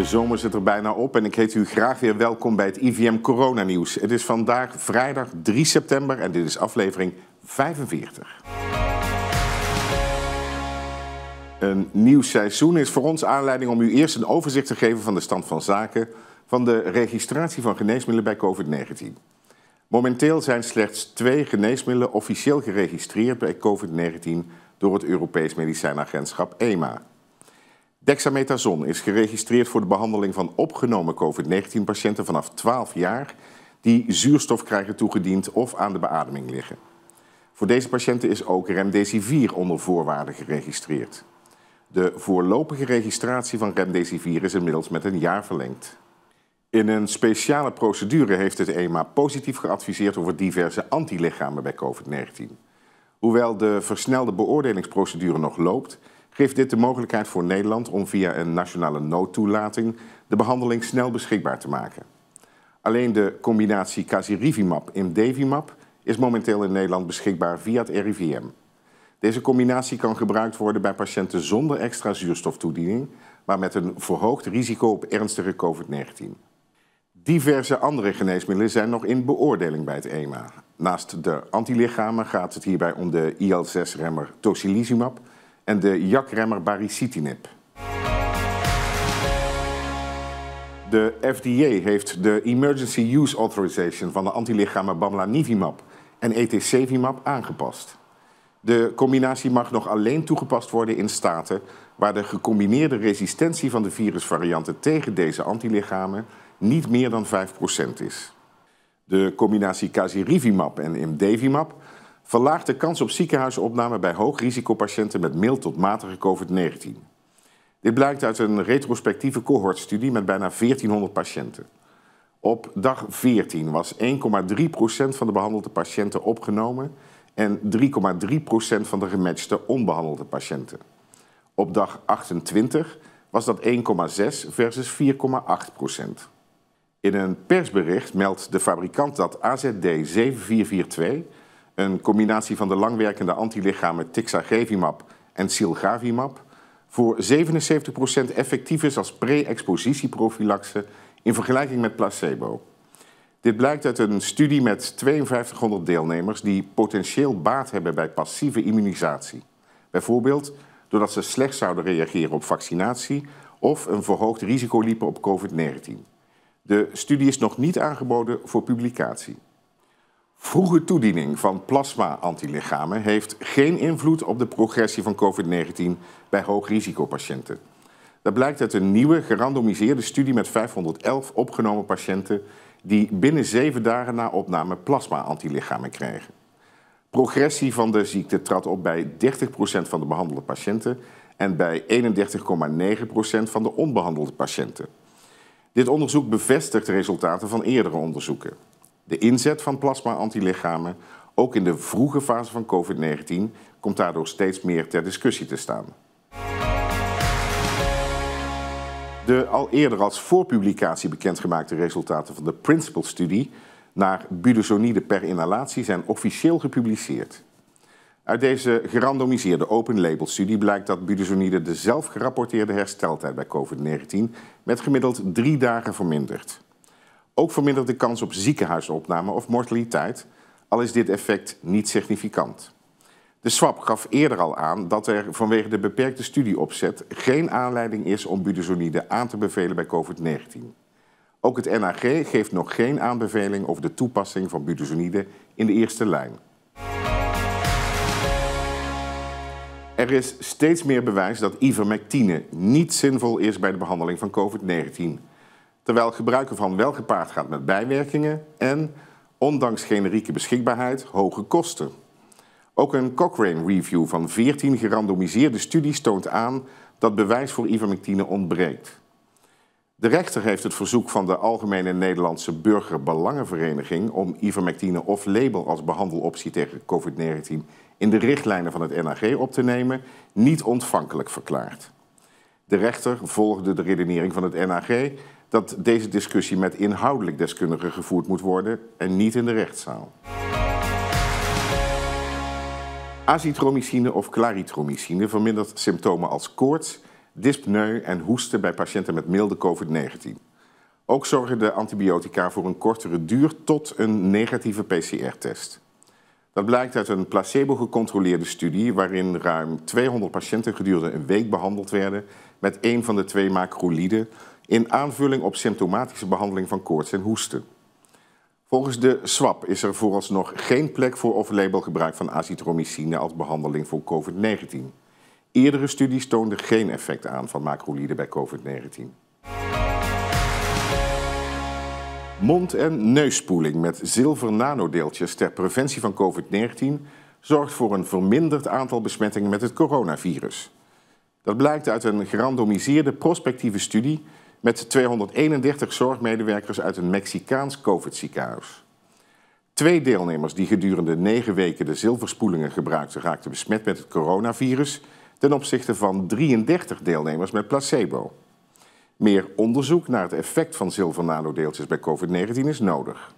De zomer zit er bijna op en ik heet u graag weer welkom bij het IVM Coronanieuws. Het is vandaag vrijdag 3 september en dit is aflevering 45. Een nieuw seizoen is voor ons aanleiding om u eerst een overzicht te geven van de stand van zaken van de registratie van geneesmiddelen bij COVID-19. Momenteel zijn slechts twee geneesmiddelen officieel geregistreerd bij COVID-19 door het Europees Medicijnagentschap EMA. Dexamethason is geregistreerd voor de behandeling van opgenomen COVID-19-patiënten vanaf 12 jaar die zuurstof krijgen toegediend of aan de beademing liggen. Voor deze patiënten is ook remdesivir onder voorwaarden geregistreerd. De voorlopige registratie van remdesivir is inmiddels met een jaar verlengd. In een speciale procedure heeft het EMA positief geadviseerd over diverse antilichamen bij COVID-19. Hoewel de versnelde beoordelingsprocedure nog loopt, geeft dit de mogelijkheid voor Nederland om via een nationale noodtoelating de behandeling snel beschikbaar te maken. Alleen de combinatie casirivimab Devimab is momenteel in Nederland beschikbaar via het RIVM. Deze combinatie kan gebruikt worden bij patiënten zonder extra zuurstoftoediening, maar met een verhoogd risico op ernstige COVID-19. Diverse andere geneesmiddelen zijn nog in beoordeling bij het EMA. Naast de antilichamen gaat het hierbij om de IL-6-remmer tocilizumab, en de jakremmer baricitinib. De FDA heeft de Emergency Use Authorization van de antilichamen bamlanivimab en ETCVimab aangepast. De combinatie mag nog alleen toegepast worden in staten waar de gecombineerde resistentie van de virusvarianten tegen deze antilichamen niet meer dan 5% is. De combinatie casirivimab en imdevimab verlaagt de kans op ziekenhuisopname bij hoogrisicopatiënten met mild tot matige COVID-19. Dit blijkt uit een retrospectieve cohortstudie met bijna 1400 patiënten. Op dag 14 was 1,3% van de behandelde patiënten opgenomen en 3,3% van de gematchte onbehandelde patiënten. Op dag 28 was dat 1,6 versus 4,8%. In een persbericht meldt de fabrikant dat AZD 7442 een combinatie van de langwerkende antilichamen tixagevimab en silgavimab voor 77% effectief is als pre-expositieprofilaxe in vergelijking met placebo. Dit blijkt uit een studie met 5200 deelnemers die potentieel baat hebben bij passieve immunisatie. Bijvoorbeeld doordat ze slecht zouden reageren op vaccinatie of een verhoogd risico liepen op COVID-19. De studie is nog niet aangeboden voor publicatie. Vroege toediening van plasma-antilichamen heeft geen invloed op de progressie van COVID-19 bij hoogrisicopatiënten. Dat blijkt uit een nieuwe gerandomiseerde studie met 511 opgenomen patiënten die binnen zeven dagen na opname plasma-antilichamen kregen. Progressie van de ziekte trad op bij 30% van de behandelde patiënten en bij 31,9% van de onbehandelde patiënten. Dit onderzoek bevestigt de resultaten van eerdere onderzoeken. De inzet van plasma-antilichamen, ook in de vroege fase van COVID-19, komt daardoor steeds meer ter discussie te staan. De al eerder als voorpublicatie bekendgemaakte resultaten van de Principle-studie naar budesonide per inhalatie zijn officieel gepubliceerd. Uit deze gerandomiseerde open-label-studie blijkt dat budesonide de zelfgerapporteerde hersteltijd bij COVID-19 met gemiddeld drie dagen vermindert. Ook vermindert de kans op ziekenhuisopname of mortaliteit, al is dit effect niet significant. De SWAP gaf eerder al aan dat er vanwege de beperkte studieopzet geen aanleiding is om budesonide aan te bevelen bij COVID-19. Ook het NAG geeft nog geen aanbeveling over de toepassing van budesonide in de eerste lijn. Er is steeds meer bewijs dat ivermectine niet zinvol is bij de behandeling van COVID-19 terwijl gebruik ervan wel gepaard gaat met bijwerkingen en, ondanks generieke beschikbaarheid, hoge kosten. Ook een Cochrane Review van 14 gerandomiseerde studies toont aan dat bewijs voor ivermectine ontbreekt. De rechter heeft het verzoek van de Algemene Nederlandse Burgerbelangenvereniging om ivermectine of label als behandeloptie tegen COVID-19 in de richtlijnen van het NAG op te nemen niet ontvankelijk verklaard. De rechter volgde de redenering van het NAG dat deze discussie met inhoudelijk deskundigen gevoerd moet worden en niet in de rechtszaal. Azitromycine of claritromycine vermindert symptomen als koorts, dyspneu en hoesten bij patiënten met milde COVID-19. Ook zorgen de antibiotica voor een kortere duur tot een negatieve PCR-test. Dat blijkt uit een placebo-gecontroleerde studie waarin ruim 200 patiënten gedurende een week behandeld werden met een van de twee macroliden in aanvulling op symptomatische behandeling van koorts en hoesten. Volgens de SWAP is er vooralsnog geen plek voor off-label gebruik van azithromycine als behandeling voor COVID-19. Eerdere studies toonden geen effect aan van macrolide bij COVID-19. Mond- en neuspoeling met zilver nanodeeltjes ter preventie van COVID-19 zorgt voor een verminderd aantal besmettingen met het coronavirus. Dat blijkt uit een gerandomiseerde prospectieve studie met 231 zorgmedewerkers uit een Mexicaans COVID-ziekenhuis. Twee deelnemers die gedurende negen weken de zilverspoelingen gebruikten raakten besmet met het coronavirus ten opzichte van 33 deelnemers met placebo. Meer onderzoek naar het effect van zilvernanodeeltjes bij COVID-19 is nodig.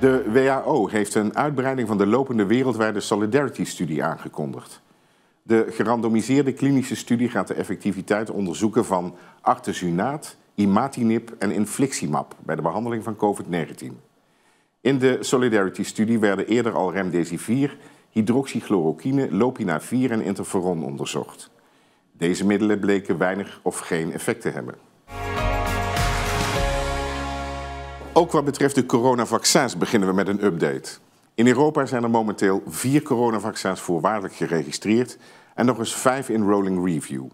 De WHO heeft een uitbreiding van de lopende wereldwijde Solidarity-studie aangekondigd. De gerandomiseerde klinische studie gaat de effectiviteit onderzoeken van artesunaat, imatinib en infliximab bij de behandeling van COVID-19. In de Solidarity-studie werden eerder al remdesivir, hydroxychloroquine, lopinavir en interferon onderzocht. Deze middelen bleken weinig of geen effect te hebben. Ook wat betreft de coronavaccins beginnen we met een update. In Europa zijn er momenteel vier coronavaccins voorwaardelijk geregistreerd en nog eens vijf in rolling review.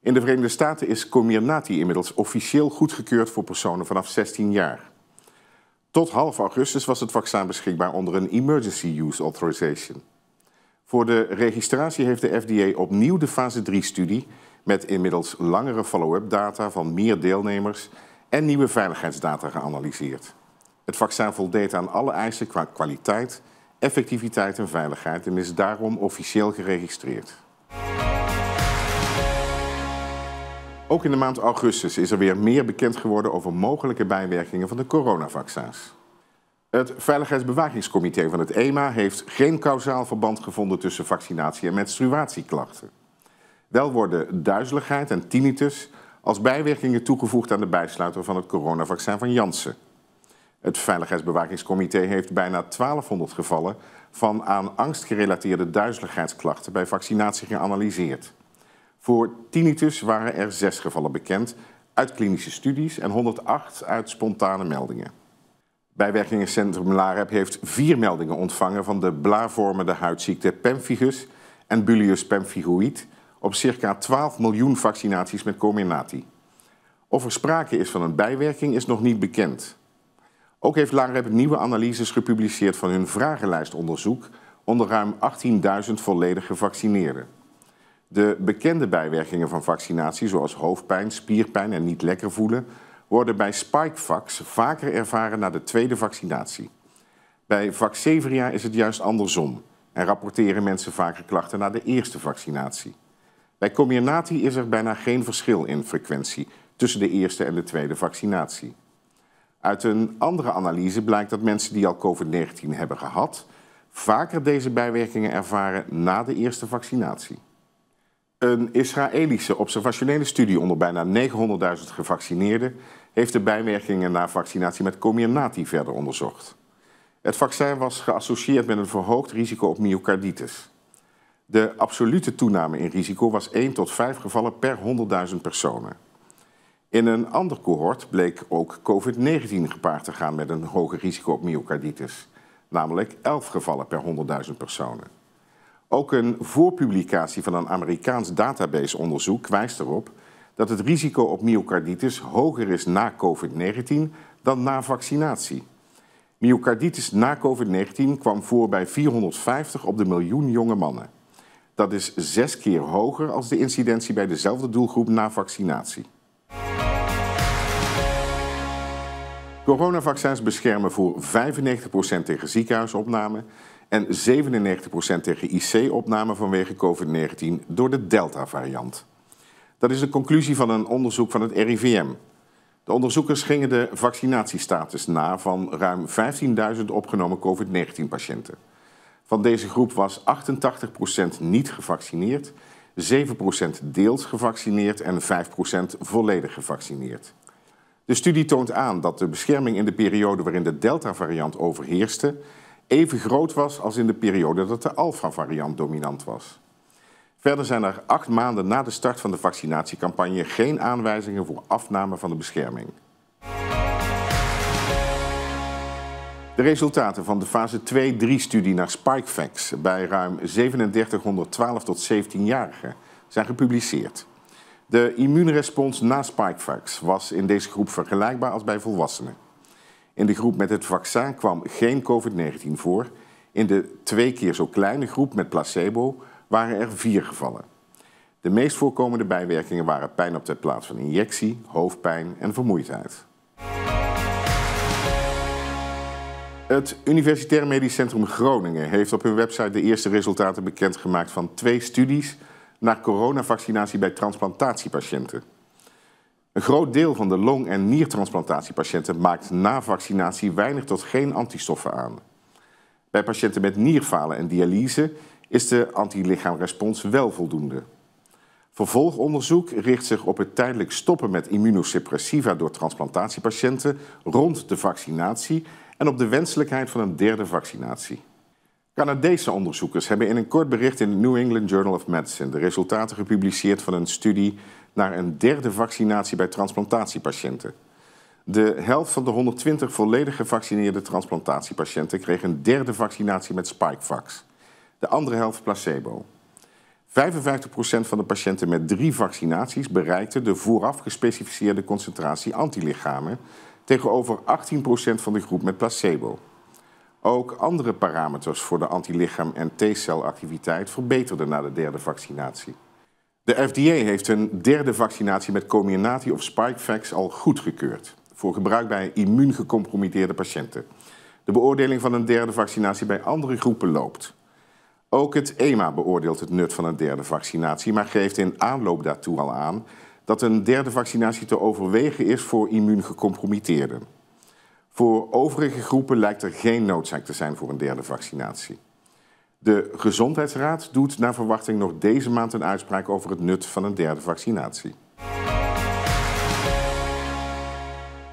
In de Verenigde Staten is Comirnaty inmiddels officieel goedgekeurd voor personen vanaf 16 jaar. Tot half augustus was het vaccin beschikbaar onder een Emergency Use Authorization. Voor de registratie heeft de FDA opnieuw de fase 3-studie met inmiddels langere follow-up data van meer deelnemers en nieuwe veiligheidsdata geanalyseerd. Het vaccin voldeed aan alle eisen qua kwaliteit, effectiviteit en veiligheid en is daarom officieel geregistreerd. Ook in de maand augustus is er weer meer bekend geworden over mogelijke bijwerkingen van de coronavaccins. Het Veiligheidsbewakingscomité van het EMA heeft geen kausaal verband gevonden tussen vaccinatie en menstruatieklachten. Wel worden duizeligheid en tinnitus als bijwerkingen toegevoegd aan de bijsluiter van het coronavaccin van Janssen. Het Veiligheidsbewakingscomité heeft bijna 1200 gevallen van aan angst gerelateerde duizeligheidsklachten bij vaccinatie geanalyseerd. Voor tinnitus waren er zes gevallen bekend uit klinische studies en 108 uit spontane meldingen. Bijwerkingencentrum LAREP heeft vier meldingen ontvangen van de blaarvormende huidziekte pemphigus en Bullius pemphigoid op circa 12 miljoen vaccinaties met Comirnaty. Of er sprake is van een bijwerking is nog niet bekend. Ook heeft LAREP nieuwe analyses gepubliceerd van hun vragenlijstonderzoek onder ruim 18.000 volledig gevaccineerden. De bekende bijwerkingen van vaccinatie, zoals hoofdpijn, spierpijn en niet lekker voelen, worden bij Spikevax vaker ervaren na de tweede vaccinatie. Bij Vaxzevria is het juist andersom en rapporteren mensen vaker klachten na de eerste vaccinatie. Bij Comirnaty is er bijna geen verschil in frequentie tussen de eerste en de tweede vaccinatie. Uit een andere analyse blijkt dat mensen die al COVID-19 hebben gehad, vaker deze bijwerkingen ervaren na de eerste vaccinatie. Een Israëlische observationele studie onder bijna 900.000 gevaccineerden heeft de bijwerkingen na vaccinatie met Comirnaty verder onderzocht. Het vaccin was geassocieerd met een verhoogd risico op myocarditis. De absolute toename in risico was 1 tot 5 gevallen per 100.000 personen. In een ander cohort bleek ook COVID-19 gepaard te gaan met een hoger risico op myocarditis, namelijk 11 gevallen per 100.000 personen. Ook een voorpublicatie van een Amerikaans databaseonderzoek wijst erop dat het risico op myocarditis hoger is na COVID-19 dan na vaccinatie. Myocarditis na COVID-19 kwam voor bij 450 op de miljoen jonge mannen. Dat is zes keer hoger als de incidentie bij dezelfde doelgroep na vaccinatie. Coronavaccins beschermen voor 95% tegen ziekenhuisopname en 97% tegen IC-opname vanwege COVID-19 door de Delta-variant. Dat is de conclusie van een onderzoek van het RIVM. De onderzoekers gingen de vaccinatiestatus na van ruim 15.000 opgenomen COVID-19-patiënten. Van deze groep was 88% niet gevaccineerd, 7% deels gevaccineerd en 5% volledig gevaccineerd. De studie toont aan dat de bescherming in de periode waarin de Delta-variant overheerste even groot was als in de periode dat de Alpha-variant dominant was. Verder zijn er acht maanden na de start van de vaccinatiecampagne geen aanwijzingen voor afname van de bescherming. De resultaten van de fase 2-3-studie naar Spikevax bij ruim 3712 tot 17-jarigen zijn gepubliceerd. De immuunrespons na spikevax was in deze groep vergelijkbaar als bij volwassenen. In de groep met het vaccin kwam geen COVID-19 voor. In de twee keer zo kleine groep met placebo waren er vier gevallen. De meest voorkomende bijwerkingen waren pijn op de plaats van injectie, hoofdpijn en vermoeidheid. Het Universitair Medisch Centrum Groningen heeft op hun website de eerste resultaten bekendgemaakt van twee studies naar coronavaccinatie bij transplantatiepatiënten. Een groot deel van de long- en niertransplantatiepatiënten maakt na vaccinatie weinig tot geen antistoffen aan. Bij patiënten met nierfalen en dialyse is de antilichaamrespons wel voldoende. Vervolgonderzoek richt zich op het tijdelijk stoppen met immunosuppressiva door transplantatiepatiënten rond de vaccinatie en op de wenselijkheid van een derde vaccinatie. Canadese onderzoekers hebben in een kort bericht in de New England Journal of Medicine de resultaten gepubliceerd van een studie naar een derde vaccinatie bij transplantatiepatiënten. De helft van de 120 volledig gevaccineerde transplantatiepatiënten kreeg een derde vaccinatie met Spikevax, de andere helft placebo. 55% van de patiënten met drie vaccinaties bereikte de vooraf gespecificeerde concentratie antilichamen, tegenover 18% van de groep met placebo ook andere parameters voor de antilichaam- en T-celactiviteit verbeterden na de derde vaccinatie. De FDA heeft een derde vaccinatie met Comirnaty of Spikevax al goedgekeurd voor gebruik bij immuungecompromitteerde patiënten. De beoordeling van een derde vaccinatie bij andere groepen loopt. Ook het EMA beoordeelt het nut van een derde vaccinatie, maar geeft in aanloop daartoe al aan dat een derde vaccinatie te overwegen is voor immuungecompromitteerden. Voor overige groepen lijkt er geen noodzaak te zijn voor een derde vaccinatie. De Gezondheidsraad doet naar verwachting nog deze maand een uitspraak over het nut van een derde vaccinatie.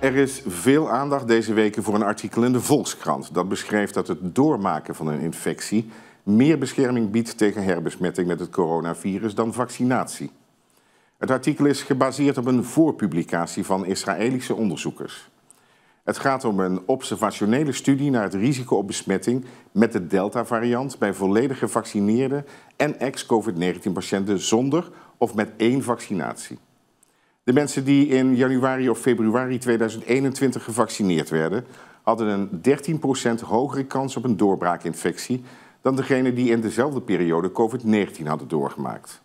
Er is veel aandacht deze weken voor een artikel in de Volkskrant. Dat beschreef dat het doormaken van een infectie meer bescherming biedt tegen herbesmetting met het coronavirus dan vaccinatie. Het artikel is gebaseerd op een voorpublicatie van Israëlische onderzoekers. Het gaat om een observationele studie naar het risico op besmetting met de Delta-variant bij volledig gevaccineerde en ex-COVID-19-patiënten zonder of met één vaccinatie. De mensen die in januari of februari 2021 gevaccineerd werden, hadden een 13% hogere kans op een doorbraakinfectie dan degenen die in dezelfde periode COVID-19 hadden doorgemaakt.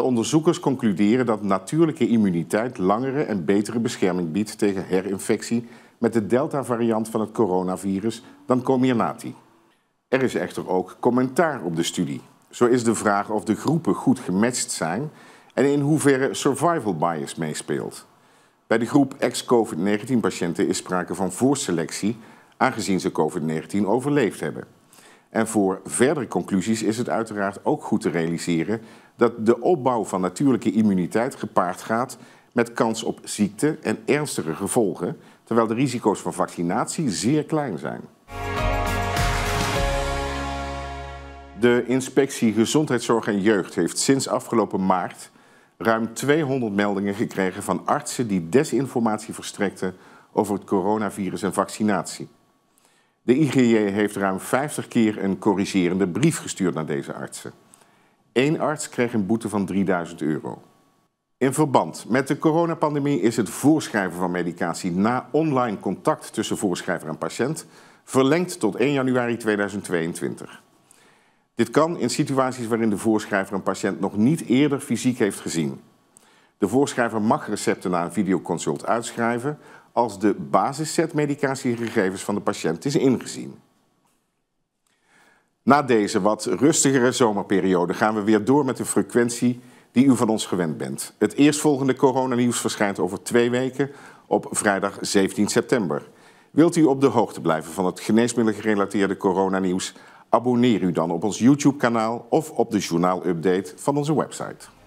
De onderzoekers concluderen dat natuurlijke immuniteit langere en betere bescherming biedt tegen herinfectie met de Delta-variant van het coronavirus dan Comirnaty. Er is echter ook commentaar op de studie. Zo is de vraag of de groepen goed gematcht zijn en in hoeverre survival bias meespeelt. Bij de groep ex-COVID-19 patiënten is sprake van voorselectie, aangezien ze COVID-19 overleefd hebben. En voor verdere conclusies is het uiteraard ook goed te realiseren dat de opbouw van natuurlijke immuniteit gepaard gaat met kans op ziekte en ernstige gevolgen, terwijl de risico's van vaccinatie zeer klein zijn. De inspectie Gezondheidszorg en Jeugd heeft sinds afgelopen maart ruim 200 meldingen gekregen van artsen die desinformatie verstrekten over het coronavirus en vaccinatie. De IGJ heeft ruim 50 keer een corrigerende brief gestuurd naar deze artsen. Eén arts kreeg een boete van 3000 euro. In verband met de coronapandemie is het voorschrijven van medicatie na online contact tussen voorschrijver en patiënt verlengd tot 1 januari 2022. Dit kan in situaties waarin de voorschrijver een patiënt nog niet eerder fysiek heeft gezien. De voorschrijver mag recepten na een videoconsult uitschrijven als de basisset medicatiegegevens van de patiënt is ingezien. Na deze wat rustigere zomerperiode gaan we weer door met de frequentie die u van ons gewend bent. Het eerstvolgende coronanieuws verschijnt over twee weken op vrijdag 17 september. Wilt u op de hoogte blijven van het geneesmiddelgerelateerde coronanieuws? Abonneer u dan op ons YouTube-kanaal of op de journaal-update van onze website.